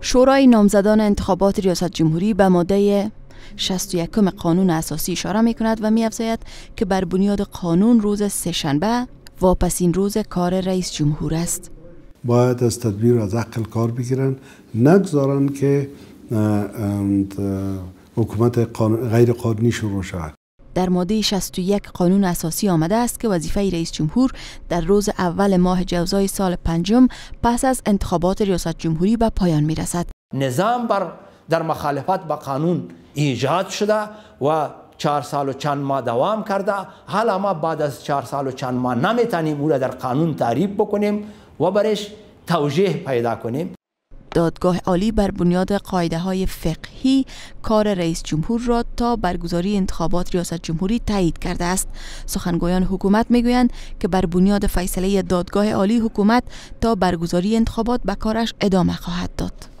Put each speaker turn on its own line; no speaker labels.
شورای نامزدان انتخابات ریاست جمهوری به ماده 61 قانون اساسی اشاره می کند و می که بر بنیاد قانون روز سهشنبه واپسین روز کار رئیس جمهور است
باید از تدبیر از عقل کار بگیرند نگذارند که حکومت غیر قانونی شروع شود
در ماده 61 قانون اساسی آمده است که وظیفه رئیس جمهور در روز اول ماه جوزای سال پنجم پس از انتخابات ریاست
جمهوری به پایان می رسد. نظام بر در مخالفت با قانون ایجاد شده و چهار سال و چند ماه دوام کرده حالا ما بعد از چهار سال و چند ماه نمیتونیم او را در قانون تعریف بکنیم و برش توجیه پیدا کنیم
دادگاه عالی بر بنیاد قاعده های فقهی کار رئیس جمهور را تا برگزاری انتخابات ریاست جمهوری تایید کرده است سخنگویان حکومت میگویند که بر بنیاد فیصله دادگاه عالی حکومت تا برگزاری انتخابات به کارش ادامه خواهد داد